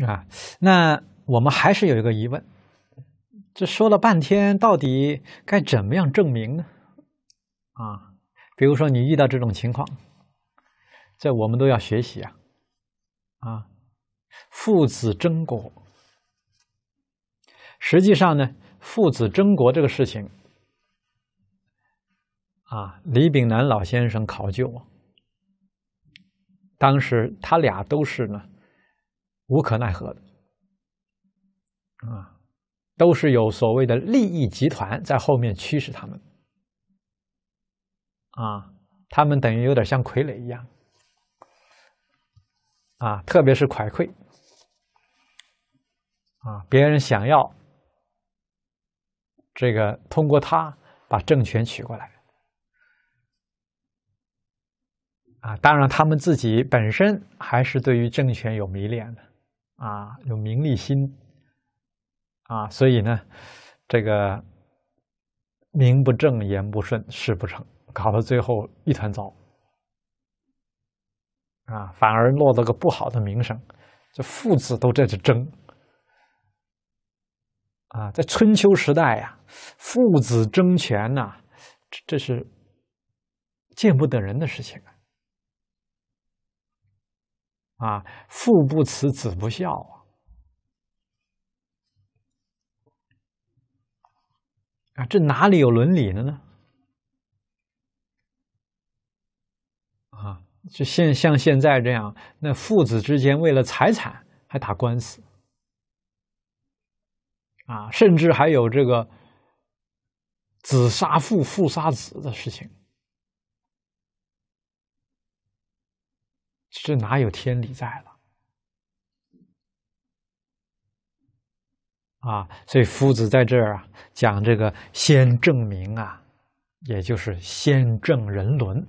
啊，那我们还是有一个疑问，这说了半天，到底该怎么样证明呢？啊，比如说你遇到这种情况，这我们都要学习啊，啊，父子争国，实际上呢，父子争国这个事情，啊，李炳南老先生考究当时他俩都是呢。无可奈何的，啊，都是有所谓的利益集团在后面驱使他们，啊，他们等于有点像傀儡一样，啊，特别是蒯聩，啊，别人想要这个通过他把政权取过来，啊，当然他们自己本身还是对于政权有迷恋的。啊，有名利心，啊，所以呢，这个名不正言不顺，事不成，搞到最后一团糟，啊，反而落了个不好的名声，这父子都在这争，啊，在春秋时代呀，父子争权呐，这是见不得人的事情啊。啊，父不慈，子不孝啊！这哪里有伦理了呢？啊，就现像现在这样，那父子之间为了财产还打官司啊，甚至还有这个子杀父、父杀子的事情。这哪有天理在了？啊，所以夫子在这儿啊讲这个先正明啊，也就是先正人伦。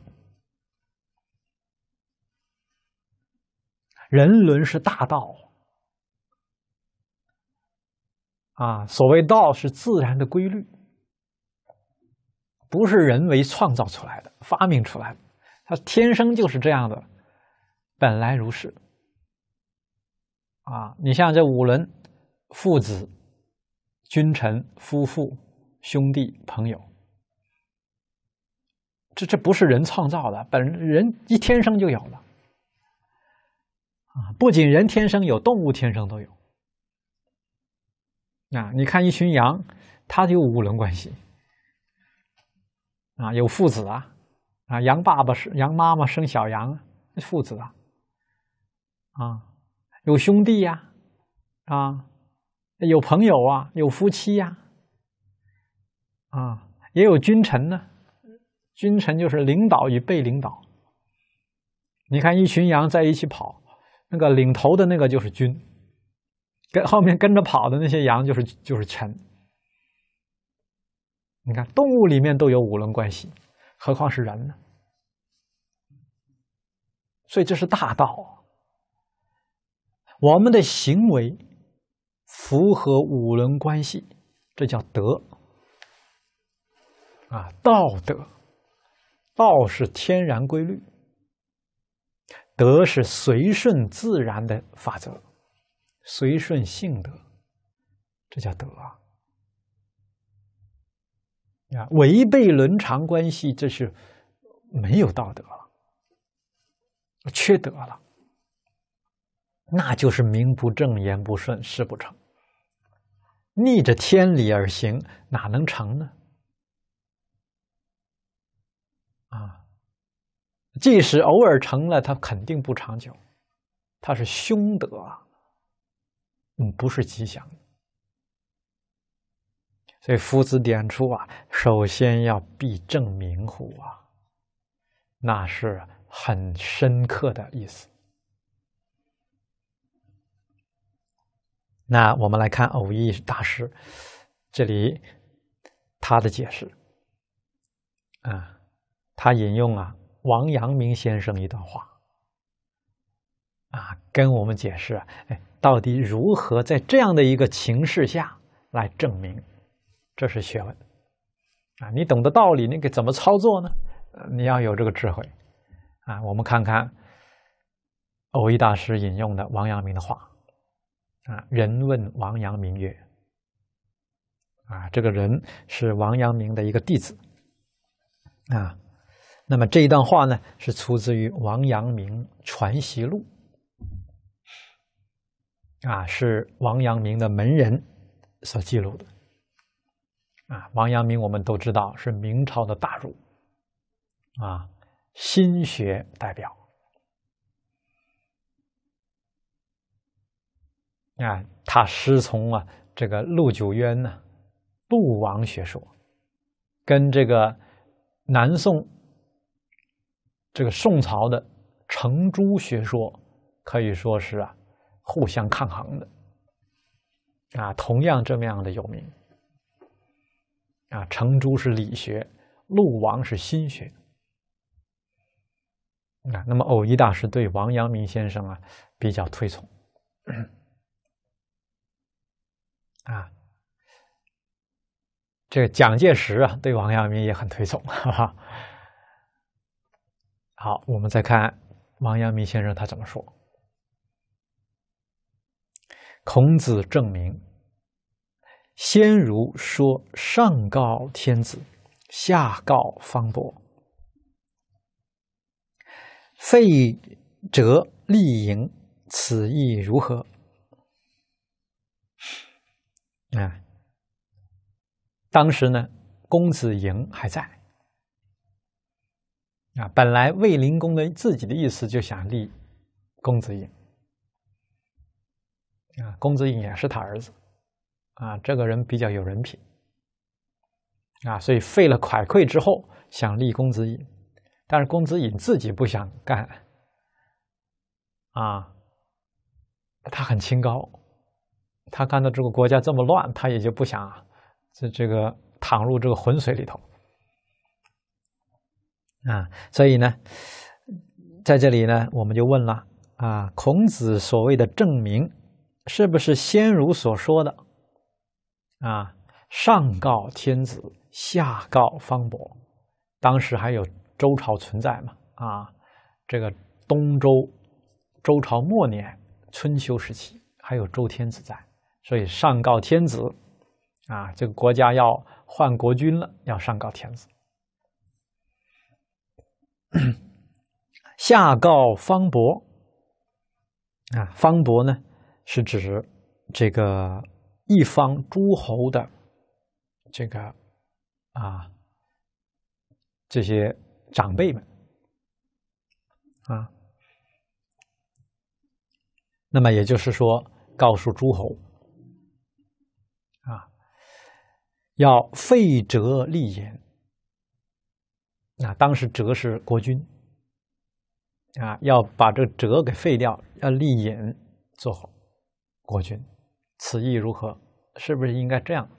人伦是大道啊，所谓道是自然的规律，不是人为创造出来的、发明出来的，它天生就是这样的。本来如是，啊，你像这五伦，父子、君臣、夫妇、兄弟、朋友，这这不是人创造的，本人一天生就有了，啊，不仅人天生有，动物天生都有。啊，你看一群羊，它就有五伦关系，啊，有父子啊，啊，羊爸爸是羊妈妈生小羊，父子啊。啊，有兄弟呀，啊，有朋友啊，有夫妻呀，啊，也有君臣呢。君臣就是领导与被领导。你看一群羊在一起跑，那个领头的那个就是君，跟后面跟着跑的那些羊就是就是臣。你看动物里面都有五伦关系，何况是人呢？所以这是大道。我们的行为符合五伦关系，这叫德啊，道德。道是天然规律，德是随顺自然的法则，随顺性德，这叫德啊。啊，违背伦常关系，这是没有道德了，缺德了。那就是名不正言不顺事不成，逆着天理而行哪能成呢？啊，即使偶尔成了，它肯定不长久，它是凶德啊，嗯，不是吉祥。所以夫子点出啊，首先要必正名乎啊，那是很深刻的意思。那我们来看偶义大师，这里他的解释啊，他引用啊王阳明先生一段话，啊，跟我们解释啊，哎，到底如何在这样的一个情势下来证明，这是学问啊，你懂得道理，那个怎么操作呢？你要有这个智慧啊，我们看看偶义大师引用的王阳明的话。啊！人问王阳明曰：“啊，这个人是王阳明的一个弟子啊。那么这一段话呢，是出自于《王阳明传习录》，啊，是王阳明的门人所记录的。啊，王阳明我们都知道是明朝的大儒，啊，心学代表。”啊，他师从啊，这个陆九渊呢，陆王学说，跟这个南宋这个宋朝的程朱学说可以说是啊，互相抗衡的，啊，同样这么样的有名，啊，程朱是理学，陆王是心学，啊，那么偶一大师对王阳明先生啊，比较推崇。啊，这蒋介石啊，对王阳明也很推崇，哈哈。好，我们再看王阳明先生他怎么说。孔子证明，先儒说上告天子，下告方伯，废哲立营，此意如何？啊，当时呢，公子盈还在。啊，本来卫灵公的自己的意思就想立公子盈。啊，公子盈也是他儿子，啊，这个人比较有人品。啊，所以废了蒯聩之后，想立公子盈，但是公子盈自己不想干。啊，他很清高。他看到这个国家这么乱，他也就不想，这这个躺入这个浑水里头，啊，所以呢，在这里呢，我们就问了啊，孔子所谓的证明，是不是先儒所说的啊？上告天子，下告方伯，当时还有周朝存在嘛？啊，这个东周，周朝末年，春秋时期还有周天子在。所以上告天子，啊，这个国家要换国君了，要上告天子。下告方伯，啊，方伯呢是指这个一方诸侯的这个啊这些长辈们，啊，那么也就是说，告诉诸侯。要废哲立言。那当时哲是国君，啊，要把这哲给废掉，要立言做好国君，此意如何？是不是应该这样？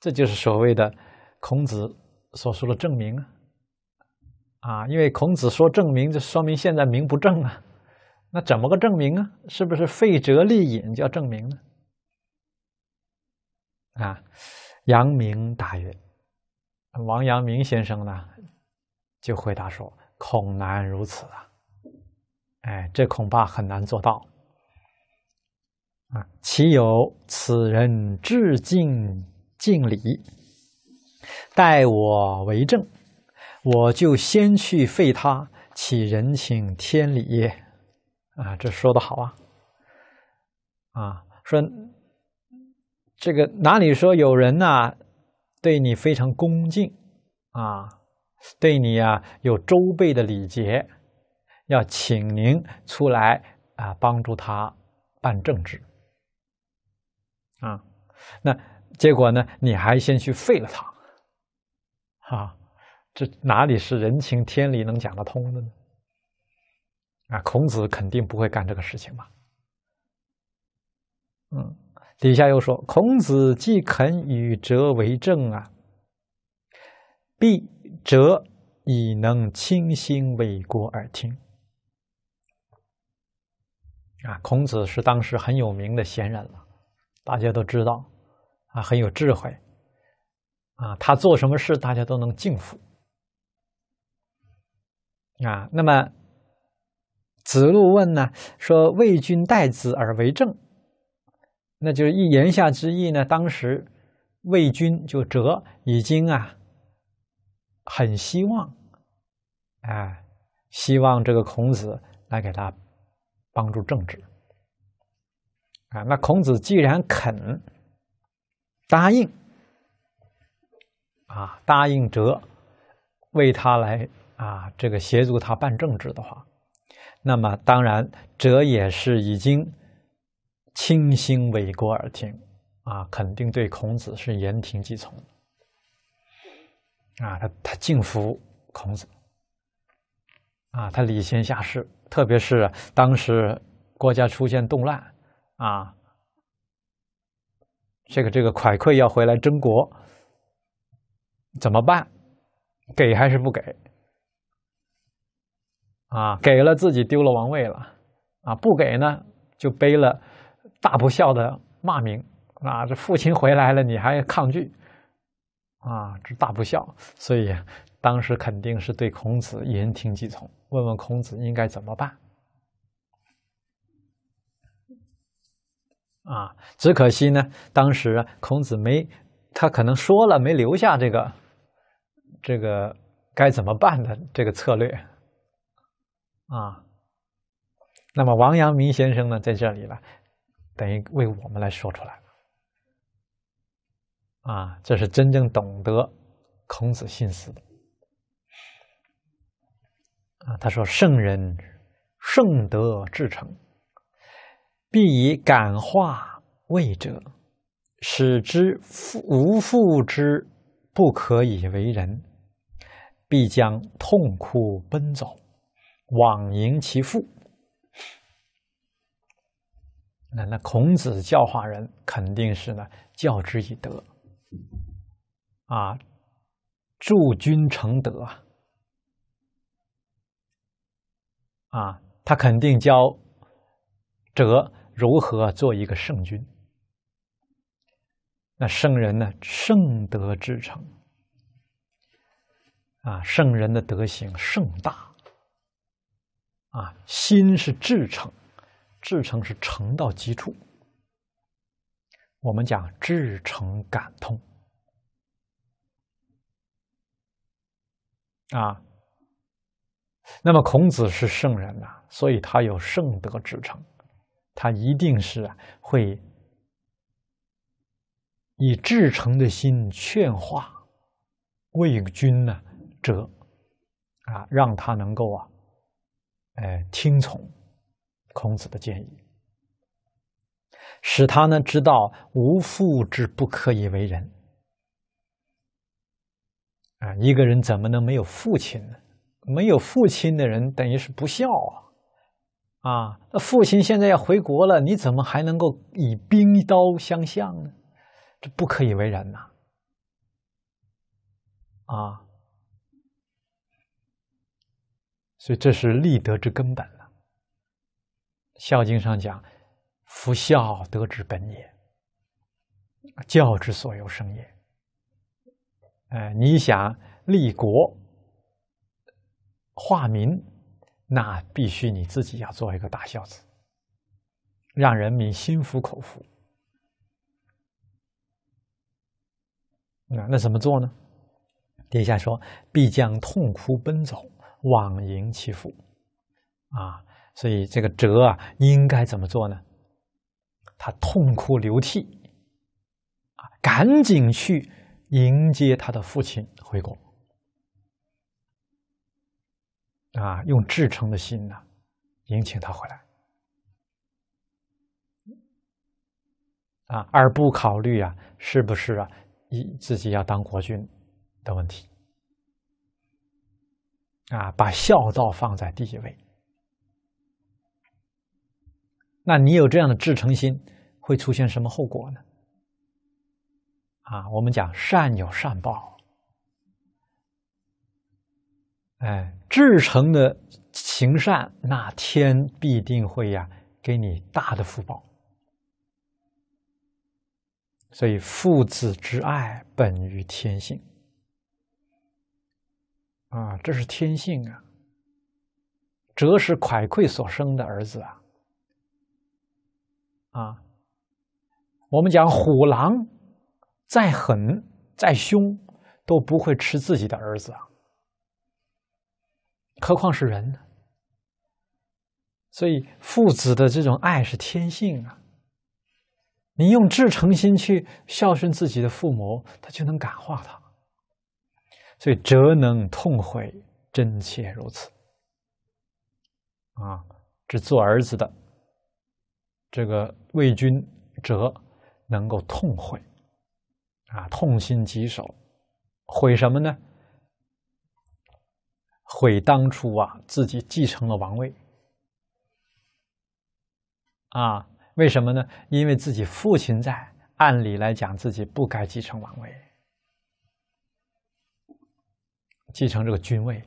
这就是所谓的孔子所说的证明啊！啊，因为孔子说证明，就说明现在名不正啊，那怎么个证明啊？是不是废哲立言叫证明呢？啊？阳明答曰：“王阳明先生呢，就回答说：‘恐难如此啊！哎，这恐怕很难做到啊！’岂有此人！致敬敬礼，待我为证，我就先去废他，岂人情天理啊！这说的好啊！啊，说。”这个哪里说有人呢？对你非常恭敬啊，对你啊有周备的礼节，要请您出来啊帮助他办政治啊。那结果呢？你还先去废了他啊？这哪里是人情天理能讲得通的呢？啊，孔子肯定不会干这个事情嘛。嗯。底下又说：“孔子既肯与哲为政啊，必哲以能清心为国而听。”啊，孔子是当时很有名的贤人了，大家都知道，啊，很有智慧，啊，他做什么事大家都能敬服。啊，那么子路问呢，说：“为君待子而为政。”那就是一言下之意呢，当时魏军就哲已经啊很希望，哎，希望这个孔子来给他帮助政治啊。那孔子既然肯答应啊，答应哲为他来啊这个协助他办政治的话，那么当然哲也是已经。倾心为国而听，啊，肯定对孔子是言听计从，啊，他他敬服孔子，啊，他礼贤下士。特别是当时国家出现动乱，啊，这个这个蒯聩要回来争国，怎么办？给还是不给？啊，给了自己丢了王位了，啊，不给呢就背了。大不孝的骂名，啊！这父亲回来了你还抗拒，啊，这大不孝，所以当时肯定是对孔子言听计从，问问孔子应该怎么办，啊，只可惜呢，当时孔子没，他可能说了没留下这个，这个该怎么办的这个策略，啊，那么王阳明先生呢，在这里了。等于为我们来说出来，啊，这是真正懂得孔子心思的啊。他说：“圣人圣德至诚，必以感化为者，使之无父之不可以为人，必将痛哭奔走，枉迎其父。”那那孔子教化人，肯定是呢，教之以德，啊，助君成德啊，他肯定教哲如何做一个圣君。那圣人呢，圣德至诚，啊，圣人的德行盛大，啊，心是至诚。至诚是诚到极处，我们讲至诚感通啊。那么孔子是圣人呐，所以他有圣德至诚，他一定是啊会以至诚的心劝化魏君呢者啊，让他能够啊，哎听从。孔子的建议，使他呢知道无父之不可以为人。啊，一个人怎么能没有父亲呢？没有父亲的人，等于是不孝啊！啊，那父亲现在要回国了，你怎么还能够以兵刀相向呢？这不可以为人呐！啊，所以这是立德之根本。《孝经》上讲：“夫孝，德之本也；教之所由生也。”哎，你想立国、化民，那必须你自己要做一个大孝子，让人民心服口服。那那怎么做呢？底下说：“必将痛哭奔走，枉迎其父。”啊！所以这个哲啊，应该怎么做呢？他痛哭流涕，啊，赶紧去迎接他的父亲回国，啊，用至诚的心呢，迎请他回来，啊，而不考虑啊，是不是啊，一自己要当国君的问题，啊，把孝道放在第一位。那你有这样的至诚心，会出现什么后果呢？啊，我们讲善有善报，哎，至诚的行善，那天必定会呀给你大的福报。所以父子之爱本于天性，啊，这是天性啊。哲是蒯聩所生的儿子啊。啊，我们讲虎狼再狠再凶，都不会吃自己的儿子，何况是人呢？所以父子的这种爱是天性啊。你用至诚心去孝顺自己的父母，他就能感化他。所以，折能痛悔，真切如此。啊，这做儿子的。这个魏军则能够痛悔，啊，痛心疾首，悔什么呢？悔当初啊，自己继承了王位，啊，为什么呢？因为自己父亲在，按理来讲，自己不该继承王位，继承这个君位，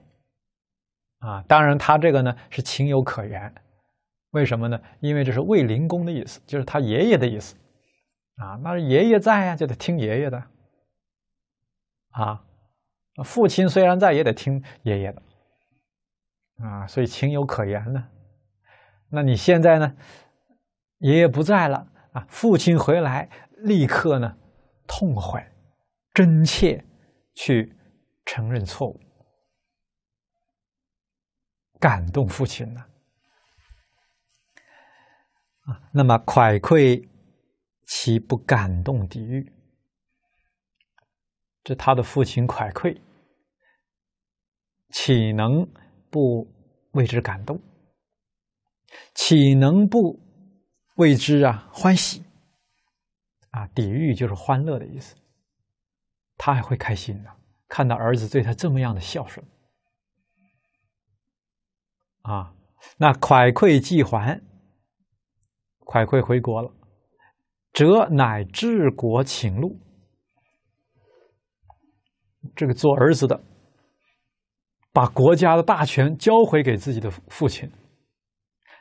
啊，当然，他这个呢，是情有可原。为什么呢？因为这是卫灵公的意思，就是他爷爷的意思，啊，那爷爷在呀，就得听爷爷的，啊，父亲虽然在，也得听爷爷的，啊，所以情有可原呢。那你现在呢？爷爷不在了，啊，父亲回来，立刻呢痛悔、真切去承认错误，感动父亲呢。啊，那么蒯聩岂不感动抵御？这他的父亲蒯聩岂能不为之感动？岂能不为之啊欢喜？啊，抵御就是欢乐的意思，他还会开心呢，看到儿子对他这么样的孝顺。啊，那蒯聩既还。快快回国了，哲乃治国请路。这个做儿子的把国家的大权交回给自己的父亲，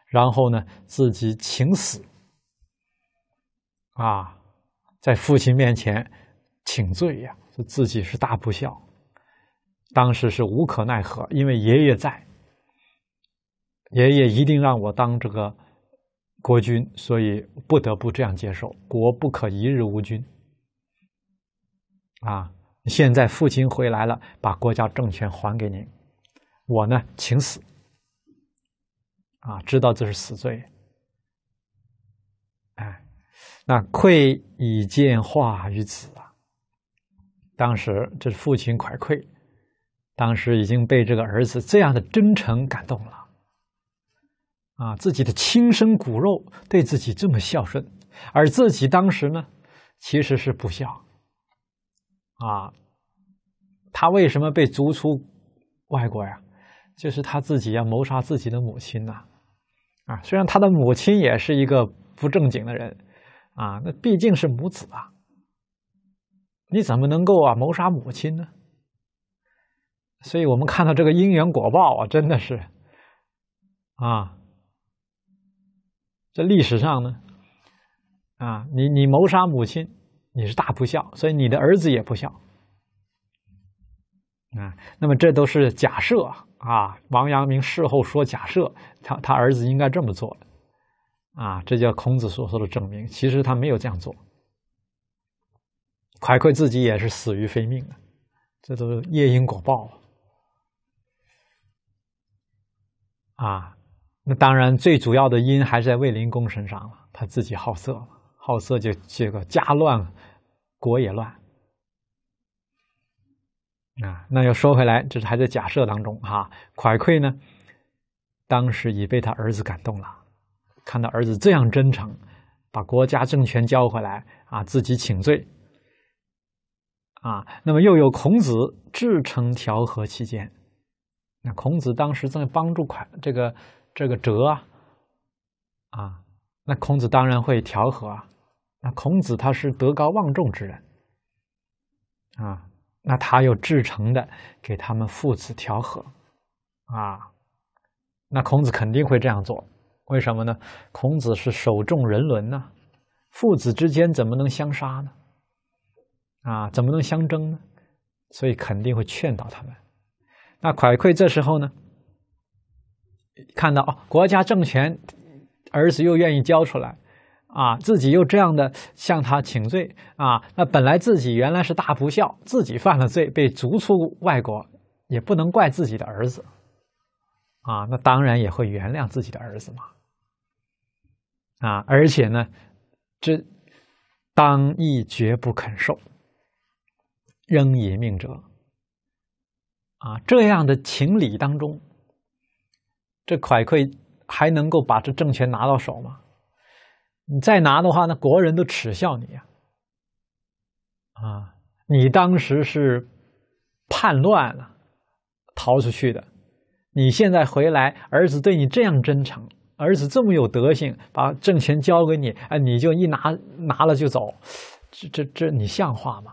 然后呢，自己请死。啊，在父亲面前请罪呀，说自己是大不孝。当时是无可奈何，因为爷爷在，爷爷一定让我当这个。国君，所以不得不这样接受。国不可一日无君啊！现在父亲回来了，把国家政权还给您。我呢，请死啊！知道这是死罪。哎，那愧已见化于子啊！当时这是父亲快愧，当时已经被这个儿子这样的真诚感动了。啊，自己的亲生骨肉对自己这么孝顺，而自己当时呢，其实是不孝。啊，他为什么被逐出外国呀？就是他自己要谋杀自己的母亲呐！啊，虽然他的母亲也是一个不正经的人，啊，那毕竟是母子啊，你怎么能够啊谋杀母亲呢？所以，我们看到这个因缘果报啊，真的是，啊。这历史上呢，啊，你你谋杀母亲，你是大不孝，所以你的儿子也不孝，啊，那么这都是假设啊。王阳明事后说假设，他他儿子应该这么做，啊，这叫孔子所说的证明。其实他没有这样做，惭愧自己也是死于非命啊，这都是业因果报啊。那当然，最主要的因还是在卫灵公身上了，他自己好色好色就这个家乱，国也乱。啊，那又说回来，这是还在假设当中哈。蒯聩呢，当时已被他儿子感动了，看到儿子这样真诚，把国家政权交回来，啊，自己请罪，啊，那么又有孔子至诚调和期间，那孔子当时正在帮助蒯这个。这个哲啊，啊，那孔子当然会调和啊。那孔子他是德高望重之人，啊，那他又至诚的给他们父子调和，啊，那孔子肯定会这样做。为什么呢？孔子是守重人伦呐，父子之间怎么能相杀呢？啊，怎么能相争呢？所以肯定会劝导他们。那蒯聩这时候呢？看到哦，国家政权，儿子又愿意交出来，啊，自己又这样的向他请罪啊，那本来自己原来是大不孝，自己犯了罪被逐出外国，也不能怪自己的儿子，啊，那当然也会原谅自己的儿子嘛，啊，而且呢，这当义绝不肯受，仍以命者，啊，这样的情理当中。这蒯聩还能够把这政权拿到手吗？你再拿的话，那国人都耻笑你呀！啊，你当时是叛乱了，逃出去的。你现在回来，儿子对你这样真诚，儿子这么有德性，把政权交给你，哎，你就一拿拿了就走，这这这，你像话吗？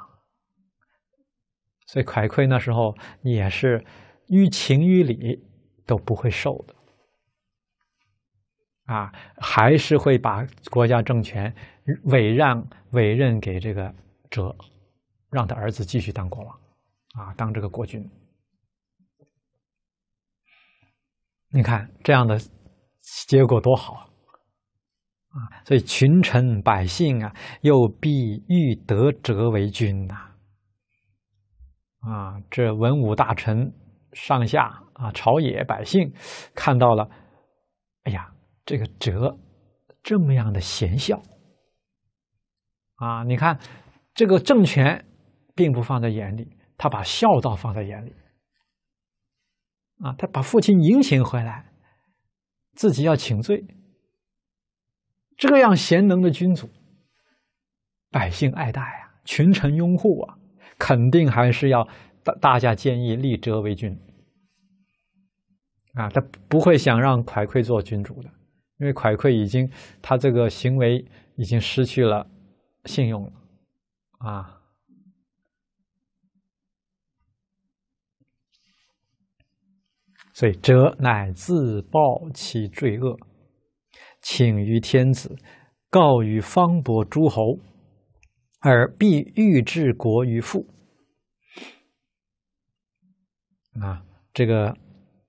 所以蒯聩那时候也是于情于理都不会受的。啊，还是会把国家政权委让、委任给这个哲，让他儿子继续当国王，啊，当这个国君。你看这样的结果多好啊！所以群臣百姓啊，又必欲得哲为君呐。啊，这文武大臣、上下啊、朝野百姓看到了，哎呀。这个哲，这么样的贤孝啊！你看，这个政权并不放在眼里，他把孝道放在眼里啊。他把父亲迎请回来，自己要请罪。这样贤能的君主，百姓爱戴啊，群臣拥护啊，肯定还是要大大家建议立哲为君啊。他不会想让蒯聩做君主的。因为蒯聩已经，他这个行为已经失去了信用了，啊！所以辄乃自暴其罪恶，请于天子，告于方伯诸侯，而必欲治国于父。啊，这个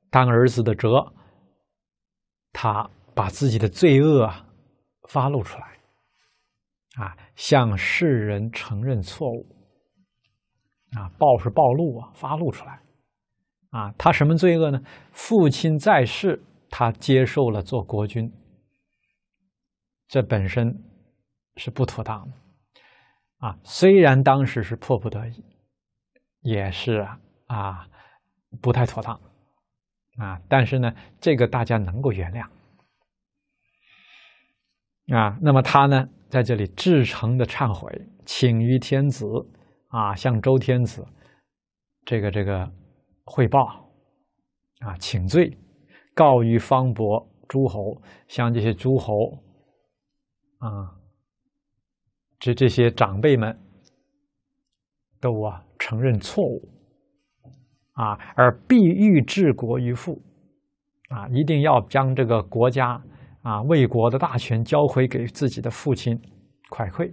当儿子的辄，他。把自己的罪恶啊发露出来，啊，向世人承认错误，啊，暴是暴露啊，发露出来，啊，他什么罪恶呢？父亲在世，他接受了做国君，这本身是不妥当的，啊，虽然当时是迫不得已，也是啊啊不太妥当，啊，但是呢，这个大家能够原谅。啊，那么他呢，在这里至诚的忏悔，请于天子，啊，向周天子，这个这个汇报，啊，请罪，告于方伯诸侯，向这些诸侯，啊，这这些长辈们，都啊承认错误，啊，而必欲治国于父啊，一定要将这个国家。啊，魏国的大权交回给自己的父亲，蒯聩。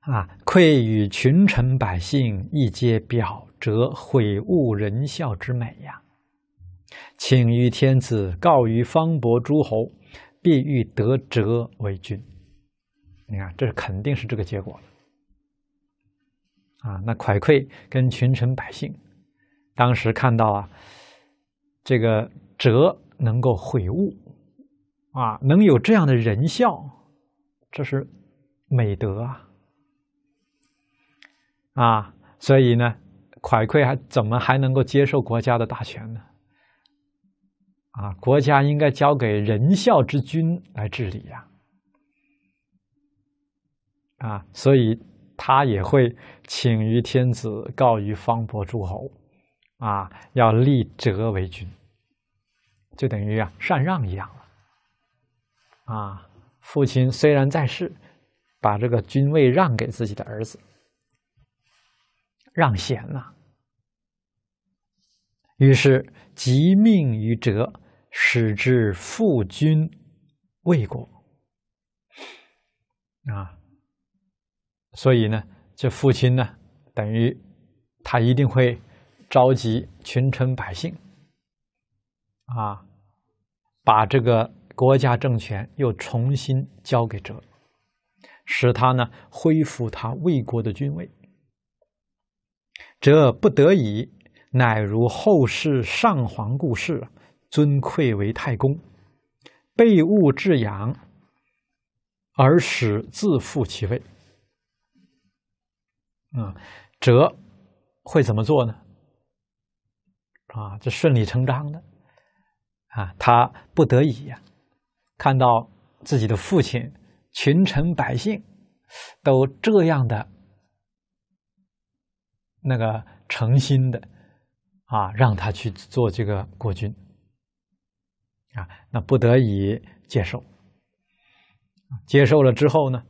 啊，愧与群臣百姓一皆表折，悔悟仁孝之美呀，请于天子，告于方伯诸侯，必欲得折为君。你看，这肯定是这个结果了。啊，那蒯聩跟群臣百姓，当时看到啊，这个折。能够悔悟，啊，能有这样的人孝，这是美德啊！啊，所以呢，蒯聩还怎么还能够接受国家的大权呢？啊，国家应该交给仁孝之君来治理呀！啊，所以他也会请于天子，告于方伯诸侯，啊，要立哲为君。就等于啊禅让一样了，啊，父亲虽然在世，把这个君位让给自己的儿子，让贤了。于是即命于哲，使之父君魏国。啊，所以呢，这父亲呢，等于他一定会召集群臣百姓。啊，把这个国家政权又重新交给哲，使他呢恢复他魏国的君位。哲不得已，乃如后世上皇故事，尊馈为太公，被物致养，而使自负其位。啊，哲会怎么做呢？啊，这顺理成章的。啊，他不得已呀，看到自己的父亲、群臣百姓都这样的那个诚心的啊，让他去做这个国君啊，那不得已接受，接受了之后呢，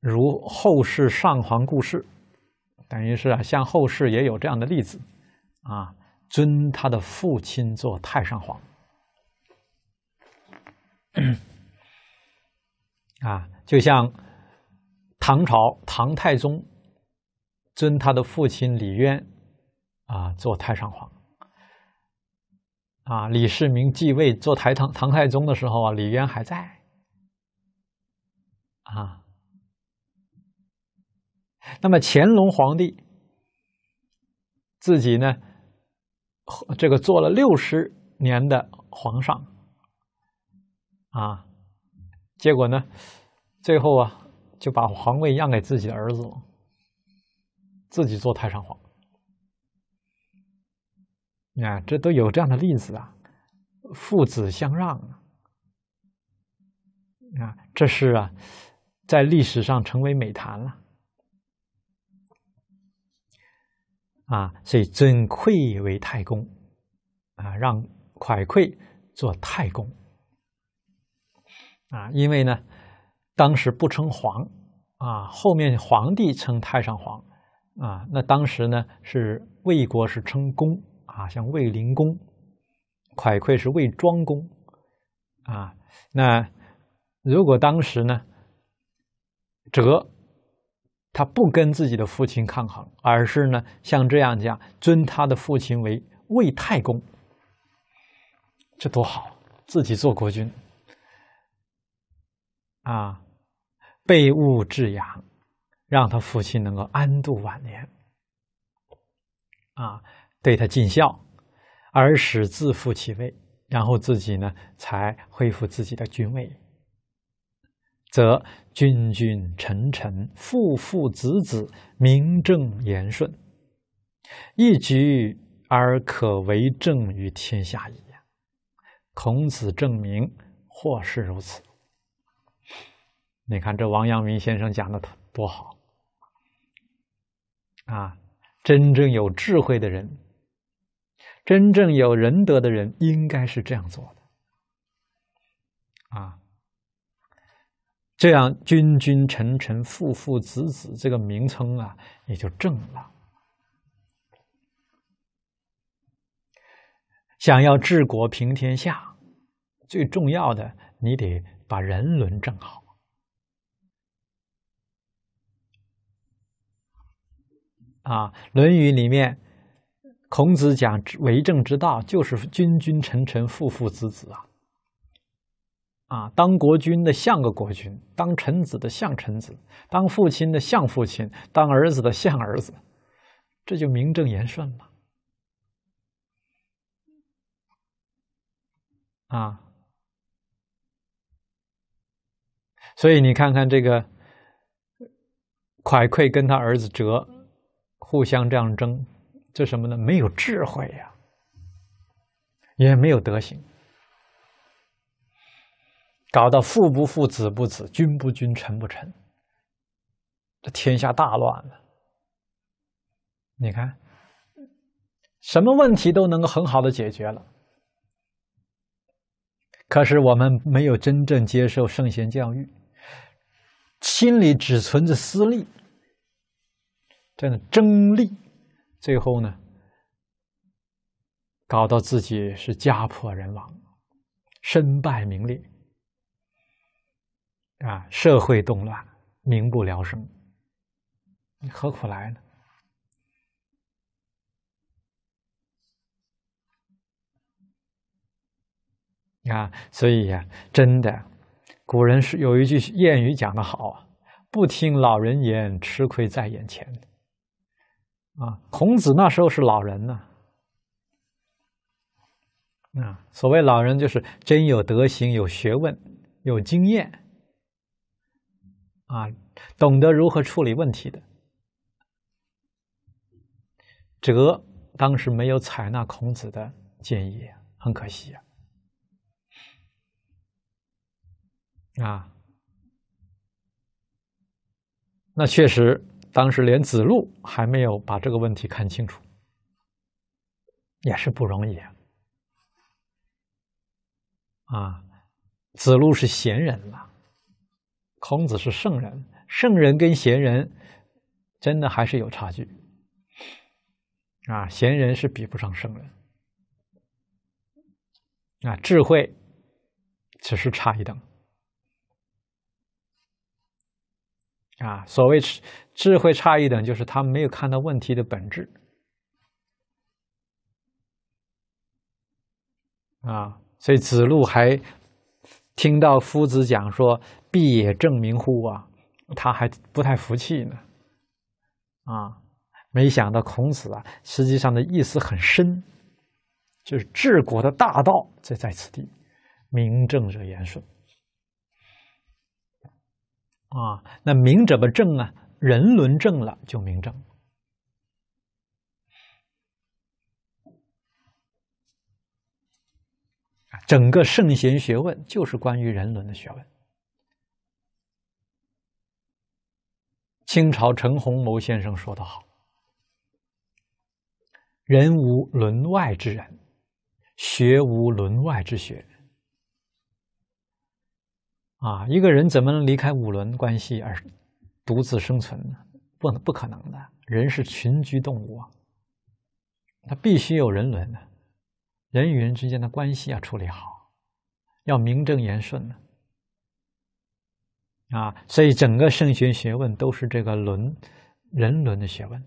如后世上皇故事，等于是啊，像后世也有这样的例子啊，尊他的父亲做太上皇。啊，就像唐朝唐太宗尊他的父亲李渊啊做太上皇，啊，李世民继位做太唐唐太宗的时候啊，李渊还在啊。那么乾隆皇帝自己呢，这个做了六十年的皇上。啊，结果呢？最后啊，就把皇位让给自己的儿子了，自己做太上皇。你看，这都有这样的例子啊，父子相让啊，这是啊，在历史上成为美谈了。啊，所以尊愧为太公啊，让蒯聩做太公。啊，因为呢，当时不称皇，啊，后面皇帝称太上皇，啊，那当时呢是魏国是称公，啊，像魏灵公，蒯聩是魏庄公，啊，那如果当时呢，哲他不跟自己的父亲抗衡，而是呢像这样讲，尊他的父亲为魏太公，这多好，自己做国君。啊，被物致养，让他父亲能够安度晚年。啊，对他尽孝，而使自负其位，然后自己呢才恢复自己的君位，则君君臣臣，父父子子，名正言顺，一举而可为政于天下矣。孔子证明，或是如此。你看，这王阳明先生讲的多好啊！真正有智慧的人，真正有仁德的人，应该是这样做的啊。这样，君君臣臣、父父子子这个名称啊，也就正了。想要治国平天下，最重要的，你得把人伦正好。啊，《论语》里面，孔子讲为政之道，就是君君臣臣父父子子啊！啊，当国君的像个国君，当臣子的像臣子，当父亲的像父亲，当儿子的像儿子，这就名正言顺了。啊，所以你看看这个蒯聩跟他儿子哲互相这样争，这什么呢？没有智慧呀，也没有德行，搞得父不父，子不子，君不君，臣不臣，这天下大乱了。你看，什么问题都能够很好的解决了。可是我们没有真正接受圣贤教育，心里只存着私利。真的争利，最后呢，搞到自己是家破人亡，身败名裂，啊，社会动乱，民不聊生，你何苦来呢？啊，所以呀，真的，古人是有一句谚语讲的好啊：“不听老人言，吃亏在眼前。”啊，孔子那时候是老人呢。啊，所谓老人就是真有德行、有学问、有经验，啊，懂得如何处理问题的。哲当时没有采纳孔子的建议，很可惜啊。啊，那确实。当时连子路还没有把这个问题看清楚，也是不容易啊！啊，子路是贤人了，孔子是圣人，圣人跟贤人真的还是有差距啊！贤人是比不上圣人啊，智慧只是差一等啊，所谓是。智慧差一等，就是他没有看到问题的本质啊！所以子路还听到夫子讲说：“必也正名乎？”啊，他还不太服气呢。啊，没想到孔子啊，实际上的意思很深，就是治国的大道在在此地，名正者言顺啊。那名怎么正啊？人伦正了，就明正。整个圣贤学问就是关于人伦的学问。清朝陈洪谋先生说的好：“人无伦外之人，学无伦外之学。”啊，一个人怎么能离开五伦关系而？独自生存呢？不，不可能的。人是群居动物，啊，他必须有人伦的，人与人之间的关系要处理好，要名正言顺的。啊，所以整个圣贤学问都是这个伦，人伦的学问，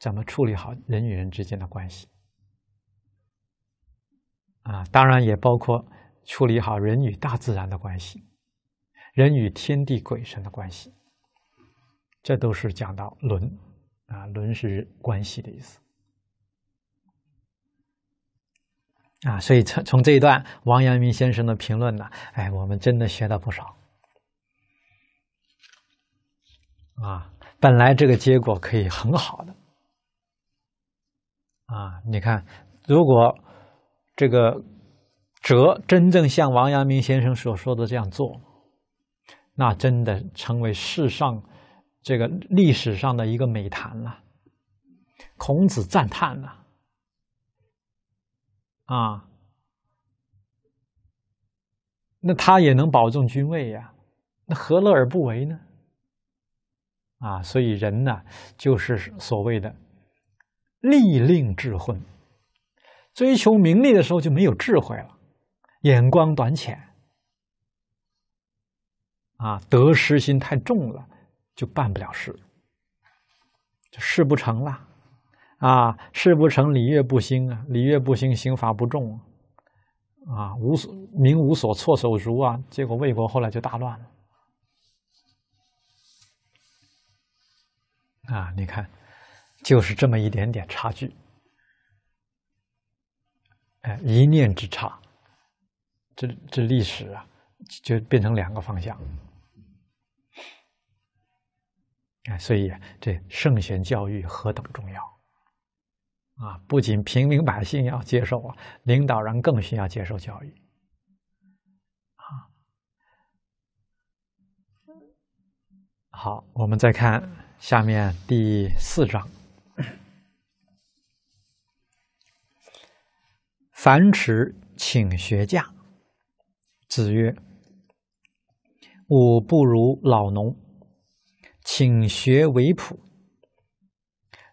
怎么处理好人与人之间的关系？啊，当然也包括处理好人与大自然的关系，人与天地鬼神的关系。这都是讲到“伦”，啊，“伦”是关系的意思，啊，所以从从这一段王阳明先生的评论呢，哎，我们真的学到不少，啊，本来这个结果可以很好的，啊，你看，如果这个哲真正像王阳明先生所说的这样做，那真的成为世上。这个历史上的一个美谈了，孔子赞叹了，啊，那他也能保重君位呀，那何乐而不为呢？啊，所以人呢，就是所谓的利令智昏，追求名利的时候就没有智慧了，眼光短浅，啊，得失心太重了。就办不了事，事不成了啊！事不成，礼乐不兴啊！礼乐不兴，刑罚不重啊！无所民无所措手足啊！结果魏国后来就大乱了啊！你看，就是这么一点点差距，哎，一念之差，这这历史啊，就变成两个方向。哎，所以这圣贤教育何等重要啊！不仅平民百姓要接受啊，领导人更需要接受教育。好，我们再看下面第四章：樊迟请学驾，子曰：“吾不如老农。”请学为朴。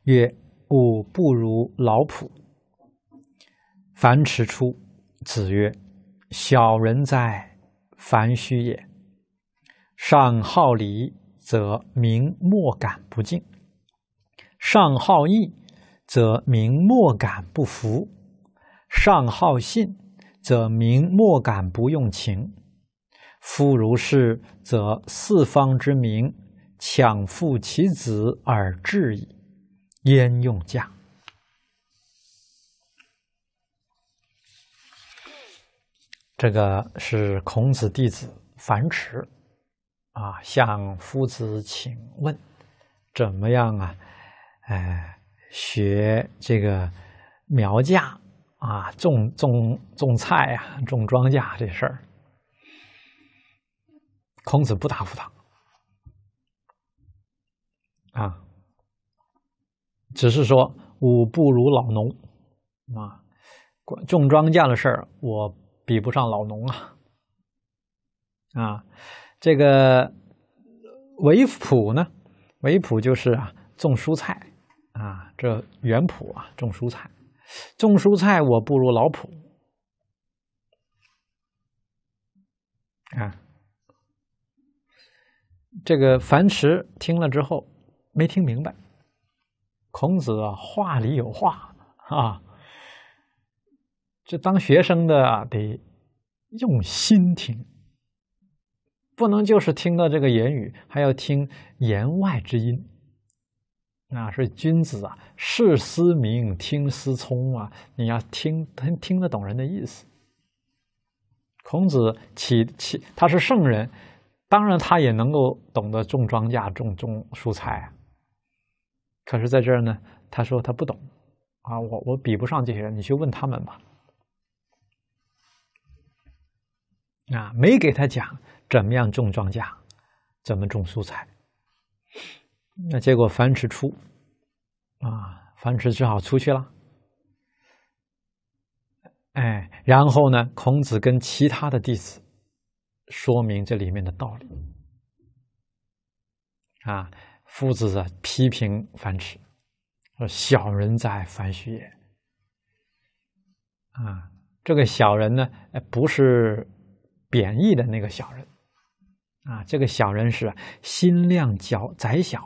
曰：“吾不如老朴。樊迟出，子曰：“小人哉，樊须也！上好礼，则民莫敢不敬；上好义，则民莫敢不服；上好信，则民莫敢不用情。夫如是，则四方之民。”强父其子而治矣，焉用嫁？这个是孔子弟子樊迟啊，向夫子请问怎么样啊？哎，学这个苗稼啊，种种种菜啊，种庄稼这事儿，孔子不答复他。啊，只是说，我不如老农啊，种庄稼的事儿，我比不上老农啊。啊，这个为普呢，为普就是啊，种蔬菜啊，这原圃啊，种蔬菜，种蔬菜我不如老普。啊。这个樊迟听了之后。没听明白，孔子啊，话里有话啊，这当学生的得用心听，不能就是听到这个言语，还要听言外之音啊。是君子啊，事思明，听思聪啊，你要听听听得懂人的意思。孔子起起，他是圣人，当然他也能够懂得种庄稼，种种蔬菜。可是，在这儿呢，他说他不懂，啊，我我比不上这些人，你去问他们吧。啊，没给他讲怎么样种庄稼，怎么种蔬菜。那结果樊迟出，啊，樊迟只好出去了。哎，然后呢，孔子跟其他的弟子说明这里面的道理，啊。夫子啊，批评樊迟，说：“小人在樊须也。”啊，这个小人呢，不是贬义的那个小人，啊，这个小人是心量较窄小，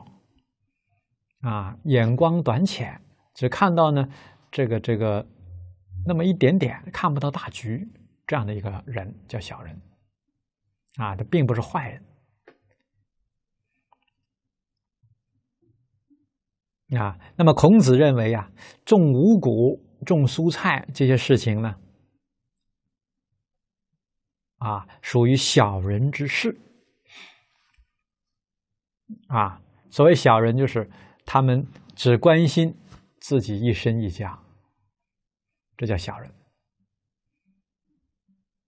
啊，眼光短浅，只看到呢这个这个那么一点点，看不到大局，这样的一个人叫小人，啊，他并不是坏人。啊，那么孔子认为啊，种五谷、种蔬菜这些事情呢，啊，属于小人之事。啊，所谓小人，就是他们只关心自己一身一家，这叫小人。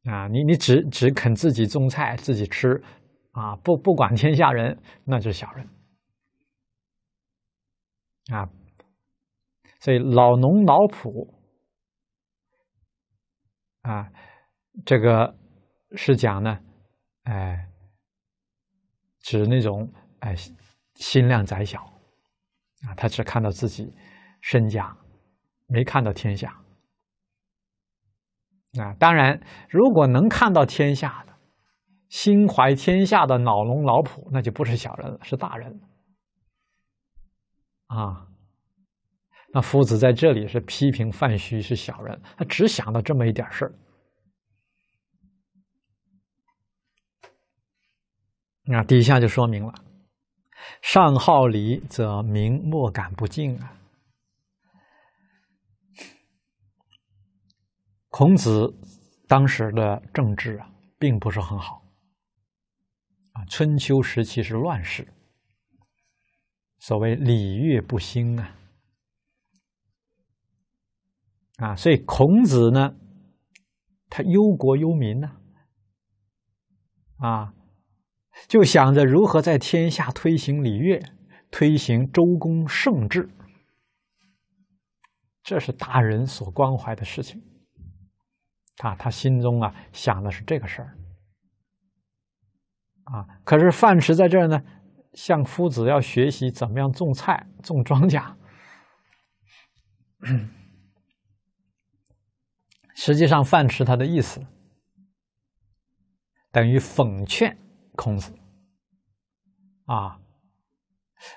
啊，你你只只肯自己种菜自己吃，啊，不不管天下人，那就是小人。啊，所以老农老仆，啊，这个是讲呢，哎，指那种哎心量窄小，啊，他只看到自己身家，没看到天下。啊，当然，如果能看到天下的，心怀天下的老农老仆，那就不是小人了，是大人了。啊，那夫子在这里是批评范须是小人，他只想到这么一点事儿。那底下就说明了：上好礼，则民莫敢不敬啊。孔子当时的政治啊，并不是很好。啊，春秋时期是乱世。所谓礼乐不兴啊，啊，所以孔子呢，他忧国忧民呐，啊，就想着如何在天下推行礼乐，推行周公圣治，这是大人所关怀的事情，啊，他心中啊想的是这个事儿，啊，可是范驰在这儿呢。向夫子要学习怎么样种菜、种庄稼。实际上，饭吃他的意思等于讽劝孔子：“啊，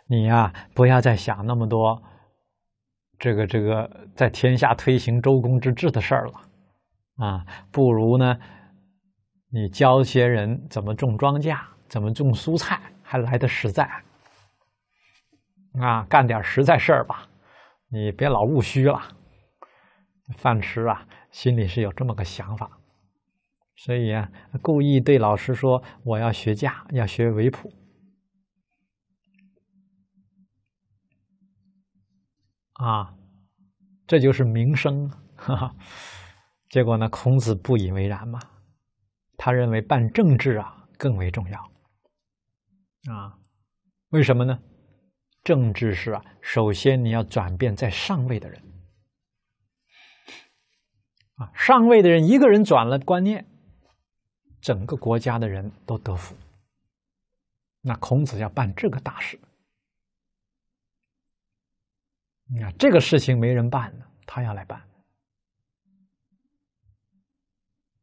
你呀，不要再想那么多，这个这个，在天下推行周公之治的事儿了。啊，不如呢，你教些人怎么种庄稼，怎么种蔬菜。”还来的实在，啊，干点实在事儿吧，你别老务虚了，饭吃啊，心里是有这么个想法，所以啊，故意对老师说：“我要学驾，要学维普。”啊，这就是名声，哈哈。结果呢，孔子不以为然嘛，他认为办政治啊更为重要。啊，为什么呢？政治是啊，首先你要转变在上位的人，啊，上位的人一个人转了观念，整个国家的人都得福。那孔子要办这个大事，你看这个事情没人办呢，他要来办。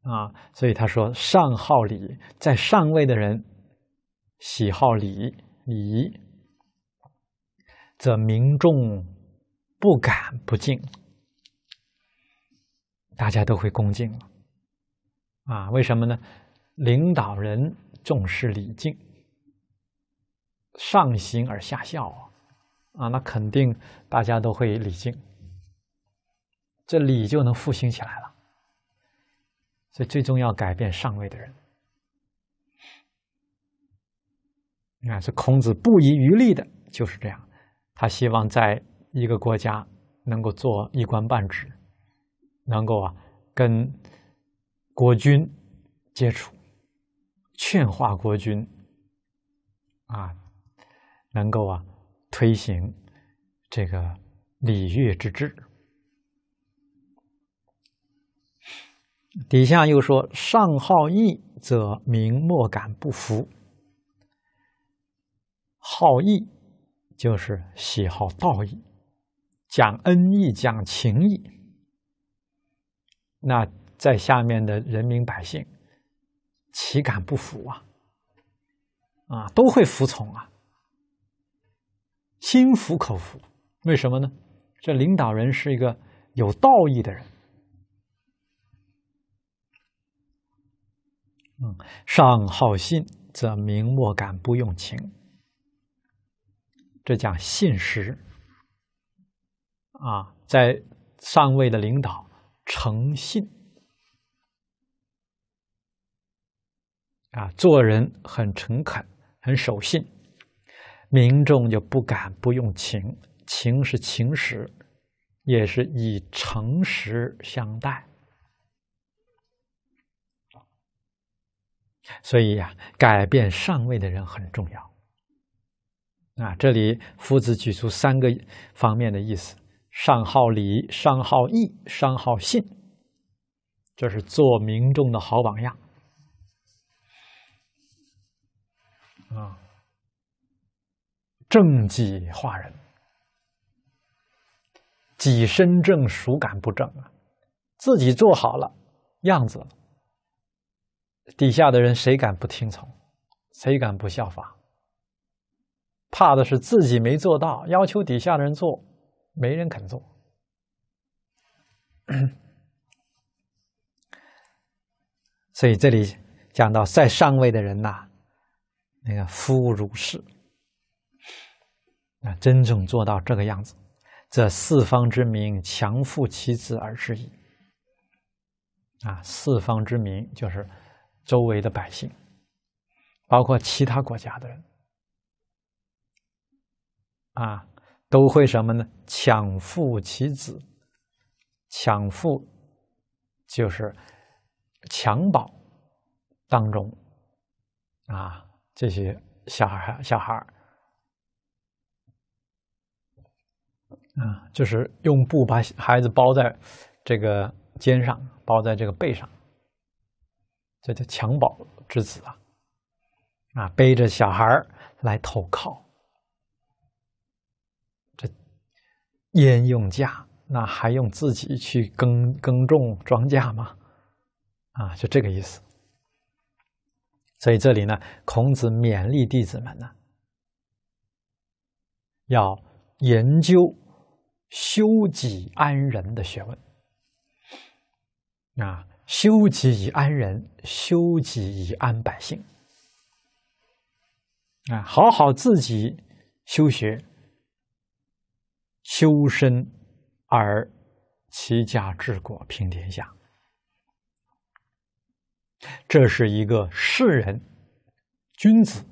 啊，所以他说上好礼，在上位的人。喜好礼礼，则民众不敢不敬，大家都会恭敬了。啊，为什么呢？领导人重视礼敬，上行而下效啊，啊，那肯定大家都会礼敬，这礼就能复兴起来了。所以，最终要改变上位的人。啊，是孔子不遗余力的，就是这样。他希望在一个国家能够做一官半职，能够啊跟国君接触，劝化国君，啊，能够啊推行这个礼乐之治。底下又说：“上好义，则民莫敢不服。”好义，就是喜好道义，讲恩义，讲情义。那在下面的人民百姓，岂敢不服啊？啊，都会服从啊，心服口服。为什么呢？这领导人是一个有道义的人。嗯，上好信，则明莫敢不用情。是讲信实啊，在上位的领导诚信啊，做人很诚恳，很守信，民众就不敢不用情，情是情实，也是以诚实相待，所以呀，改变上位的人很重要。啊，这里夫子举出三个方面的意思：上好礼，上好义，上好信，这是做民众的好榜样。啊，正己化人，己身正，孰敢不正啊？自己做好了样子，底下的人谁敢不听从？谁敢不效法？怕的是自己没做到，要求底下的人做，没人肯做。所以这里讲到，在上位的人呐，那个夫如是，啊，真正做到这个样子，这四方之民强富其子而至矣。啊，四方之民就是周围的百姓，包括其他国家的人。啊，都会什么呢？抢父其子，抢父就是襁褓当中啊，这些小孩小孩啊，就是用布把孩子包在这个肩上，包在这个背上，这叫襁褓之子啊！啊，背着小孩来投靠。焉用稼？那还用自己去耕耕种庄稼吗？啊，就这个意思。所以这里呢，孔子勉励弟子们呢，要研究修己安人的学问。啊，修己以安人，修己以安百姓。啊，好好自己修学。修身，而齐家治国平天下，这是一个世人、君子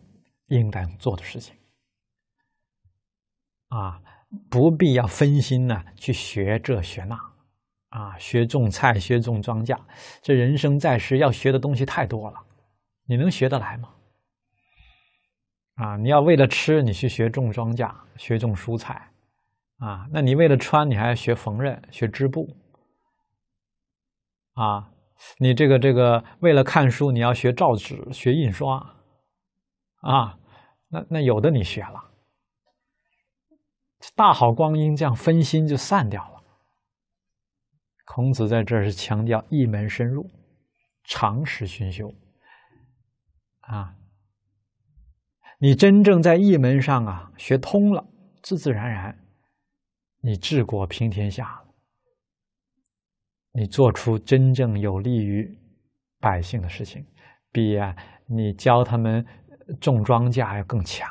应当做的事情。啊，不必要分心呢去学这学那，啊，学种菜、学种庄稼。这人生在世要学的东西太多了，你能学得来吗？啊，你要为了吃，你去学种庄稼、学种蔬菜。啊，那你为了穿，你还要学缝纫、学织布，啊，你这个这个为了看书，你要学造纸、学印刷，啊，那那有的你学了，大好光阴这样分心就散掉了。孔子在这是强调一门深入，常识熏修，啊，你真正在一门上啊学通了，自自然然。你治国平天下，你做出真正有利于百姓的事情，比你教他们种庄稼要更强。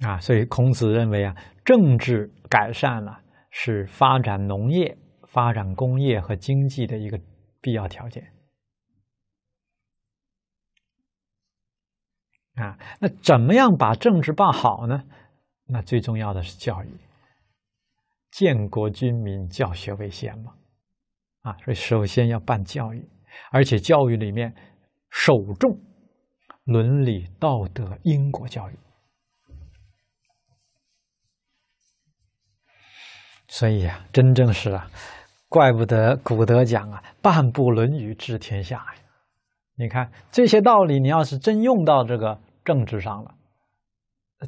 啊，所以孔子认为啊，政治改善了，是发展农业、发展工业和经济的一个必要条件。啊，那怎么样把政治办好呢？那最重要的是教育。建国军民，教学为先嘛。啊，所以首先要办教育，而且教育里面首重伦理道德、因果教育。所以呀，真正是啊，怪不得古德讲啊，“半部《论语》治天下呀。”你看这些道理，你要是真用到这个。政治上了，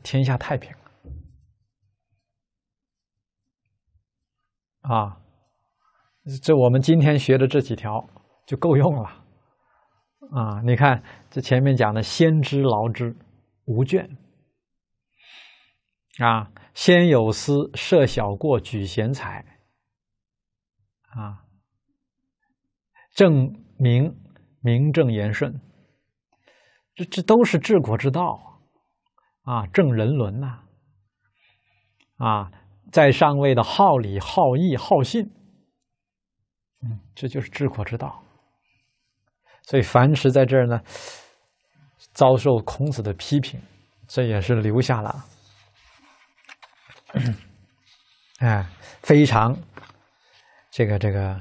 天下太平啊，这我们今天学的这几条就够用了，啊，你看这前面讲的“先知劳之，无倦”，啊，“先有思，设小过，举贤才”，啊，“正名，名正言顺”。这这都是治国之道，啊，正人伦呐，啊，在上位的好礼、好义、好信，嗯，这就是治国之道。所以樊迟在这儿呢，遭受孔子的批评，这也是留下了，哎，非常这个这个，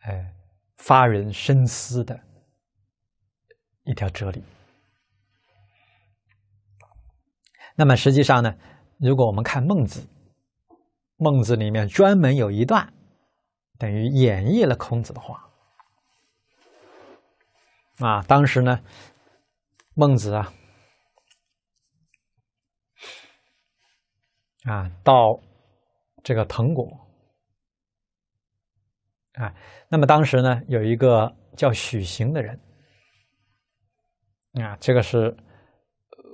哎，发人深思的。一条哲理。那么实际上呢，如果我们看孟子，孟子里面专门有一段，等于演绎了孔子的话。啊，当时呢，孟子啊，啊，到这个滕国，啊，那么当时呢，有一个叫许行的人。啊，这个是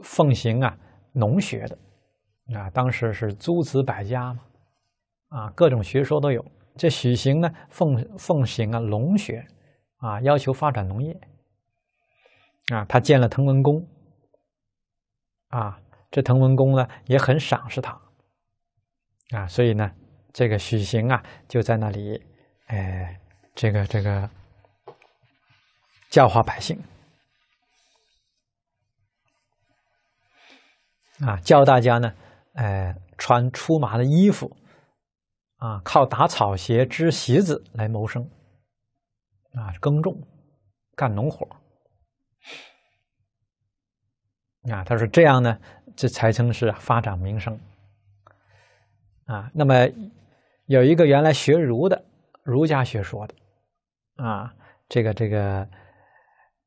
奉行啊农学的啊，当时是诸子百家嘛，啊，各种学说都有。这许行呢，奉奉行啊农学，啊，要求发展农业，啊，他建了滕文公，啊，这滕文公呢也很赏识他，啊，所以呢，这个许行啊就在那里，哎，这个这个教化百姓。啊，教大家呢，呃，穿粗麻的衣服，啊，靠打草鞋、织席子来谋生，啊，耕种，干农活啊，他说这样呢，这才称是发展民生，啊，那么有一个原来学儒的儒家学说的，啊，这个这个，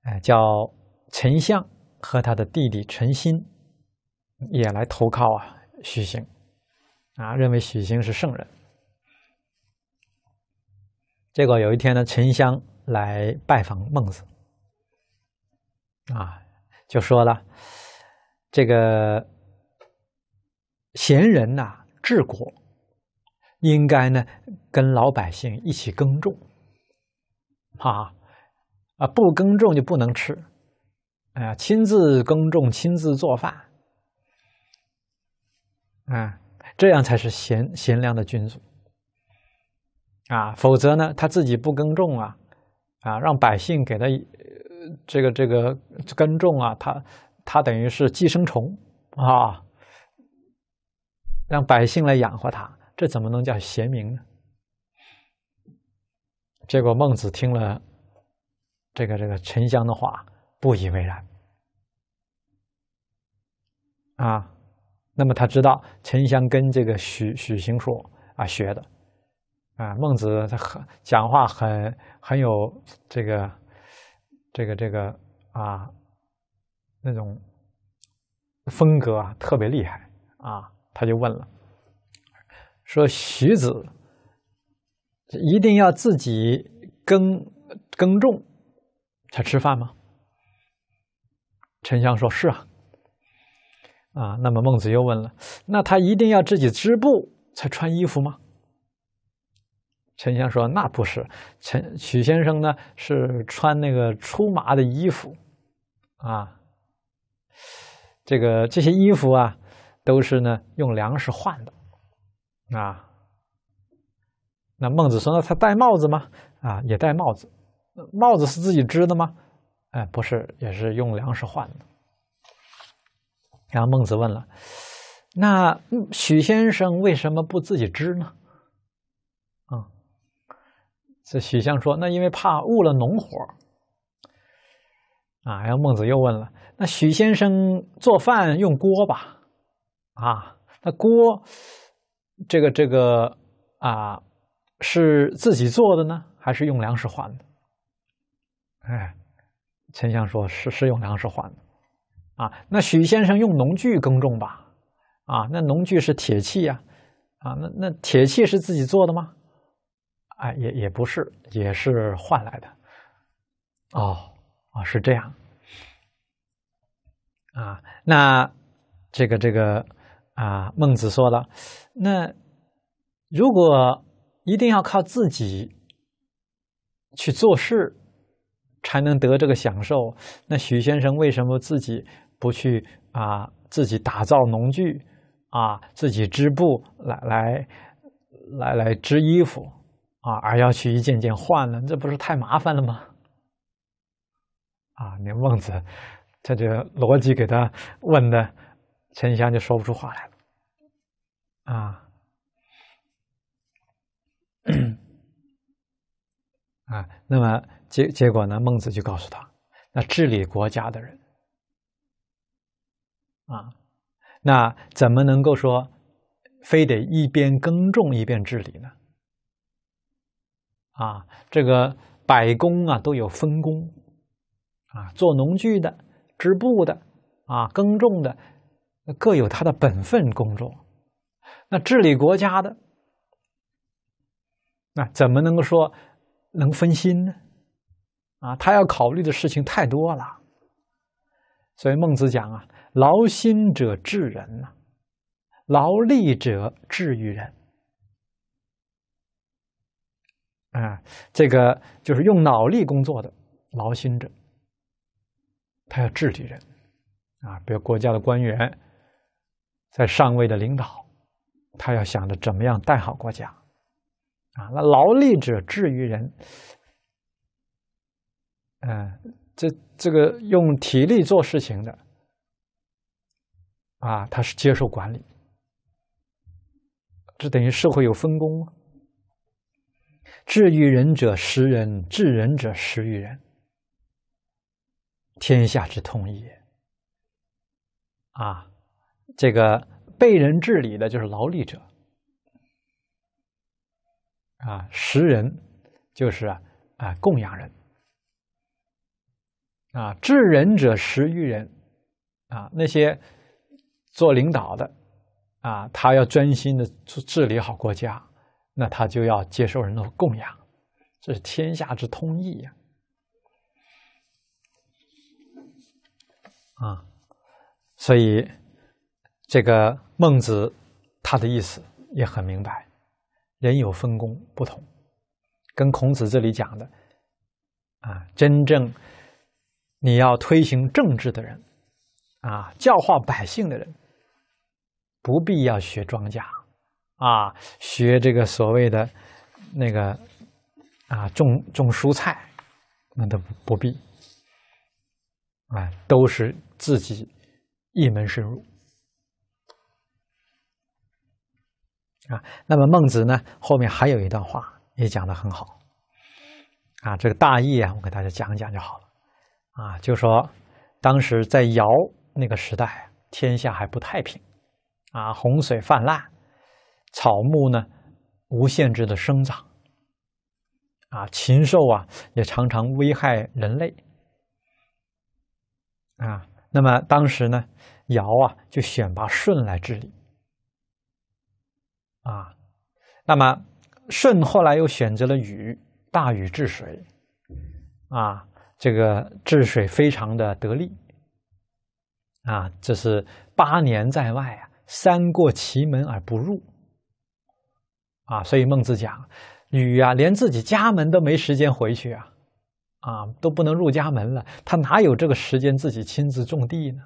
呃，叫陈相和他的弟弟陈新。也来投靠啊，许行，啊，认为许行是圣人。结果有一天呢，沉香来拜访孟子，啊，就说了，这个贤人呐，治国应该呢跟老百姓一起耕种，啊，啊，不耕种就不能吃，哎呀，亲自耕种，亲自做饭。啊，这样才是贤贤良的君主啊！否则呢，他自己不耕种啊，啊，让百姓给他这个这个耕种啊，他他等于是寄生虫啊！让百姓来养活他，这怎么能叫贤明呢？结果孟子听了这个这个沉香的话，不以为然啊。那么他知道沉香跟这个许许行说啊学的，啊孟子他很讲话很很有这个，这个这个啊那种风格啊特别厉害啊他就问了说徐子一定要自己耕耕种才吃饭吗？沉香说是啊。啊，那么孟子又问了，那他一定要自己织布才穿衣服吗？陈襄说，那不是，陈许先生呢是穿那个粗麻的衣服，啊，这个这些衣服啊都是呢用粮食换的，啊，那孟子说，那他戴帽子吗？啊，也戴帽子，帽子是自己织的吗？哎，不是，也是用粮食换的。然后孟子问了：“那许先生为什么不自己织呢？”啊，这许相说：“那因为怕误了农活啊，然后孟子又问了：“那许先生做饭用锅吧？”啊，那锅这个这个啊，是自己做的呢，还是用粮食换的？哎，丞相说是是用粮食换的。啊，那许先生用农具耕种吧，啊，那农具是铁器呀，啊，那那铁器是自己做的吗？啊，也也不是，也是换来的。哦，哦，是这样。啊，那这个这个啊，孟子说了，那如果一定要靠自己去做事才能得这个享受，那许先生为什么自己？不去啊，自己打造农具啊，自己织布来来来来织衣服啊，而要去一件件换了，这不是太麻烦了吗？啊，那孟子，他这逻辑给他问的，沉香就说不出话来了啊。啊，那么结结果呢？孟子就告诉他，那治理国家的人。啊，那怎么能够说非得一边耕种一边治理呢？啊，这个百工啊都有分工，啊，做农具的、织布的、啊耕种的，各有他的本分工作。那治理国家的，那怎么能够说能分心呢？啊，他要考虑的事情太多了。所以孟子讲啊。劳心者治人呐，劳力者治于人。啊，这个就是用脑力工作的劳心者，他要治理人啊，比如国家的官员，在上位的领导，他要想着怎么样带好国家啊。那劳力者治于人，嗯，这这个用体力做事情的。啊，他是接受管理，这等于社会有分工。治于人者食人，治人者食于人，天下之通也。啊，这个被人治理的就是劳力者，啊，食人就是啊，啊供养人，啊，治人者食于人，啊那些。做领导的，啊，他要专心的治理好国家，那他就要接受人的供养，这是天下之通义呀！啊，所以这个孟子他的意思也很明白：人有分工不同，跟孔子这里讲的，啊，真正你要推行政治的人，啊，教化百姓的人。不必要学庄稼，啊，学这个所谓的那个啊，种种蔬菜，那都不必，啊，都是自己一门深入，啊。那么孟子呢，后面还有一段话也讲的很好，啊，这个大意啊，我给大家讲讲就好了，啊，就说当时在尧那个时代，天下还不太平。啊，洪水泛滥，草木呢无限制的生长。啊，禽兽啊也常常危害人类。啊，那么当时呢，尧啊就选拔舜来治理。啊，那么舜后来又选择了禹，大禹治水。啊，这个治水非常的得力。啊，这是八年在外啊。三过其门而不入，啊，所以孟子讲，禹呀，连自己家门都没时间回去啊，啊，都不能入家门了，他哪有这个时间自己亲自种地呢？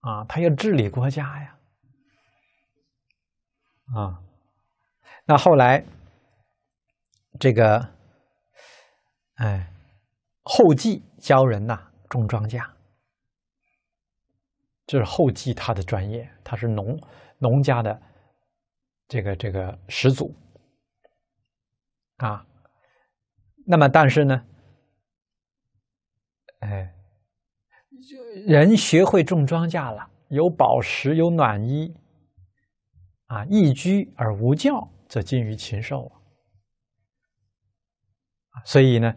啊，他要治理国家呀，啊，那后来这个，哎，后继教人呐，种庄稼。这是后继他的专业，他是农农家的这个这个始祖啊。那么，但是呢，哎，人学会种庄稼了，有饱食，有暖衣，啊，易居而无教，则近于禽兽啊。所以呢，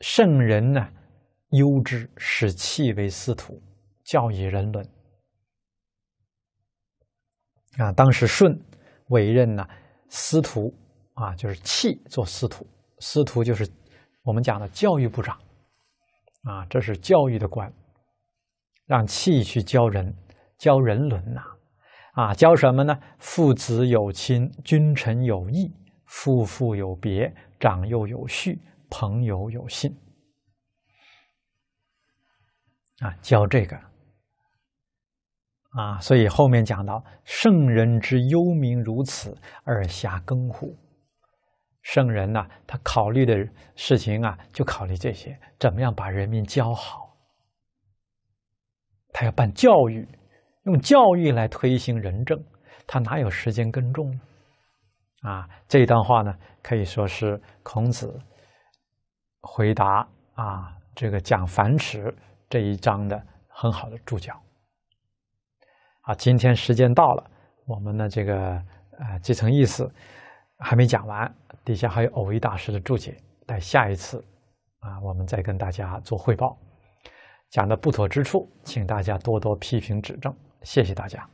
圣人呢，忧之，使气为司徒，教以人伦。啊，当时舜委任呢司徒啊，就是契做司徒，司徒就是我们讲的教育部长啊，这是教育的官，让契去教人，教人伦呐，啊，教什么呢？父子有亲，君臣有义，夫妇有别，长幼有序，朋友有信啊，教这个。啊，所以后面讲到圣人之忧民如此，而下耕乎？圣人呢，他考虑的事情啊，就考虑这些，怎么样把人民教好？他要办教育，用教育来推行仁政，他哪有时间耕种呢？啊，这段话呢，可以说是孔子回答啊，这个讲樊迟这一章的很好的注脚。啊，今天时间到了，我们的这个呃这层意思还没讲完，底下还有偶一大师的注解，待下一次啊，我们再跟大家做汇报。讲的不妥之处，请大家多多批评指正，谢谢大家。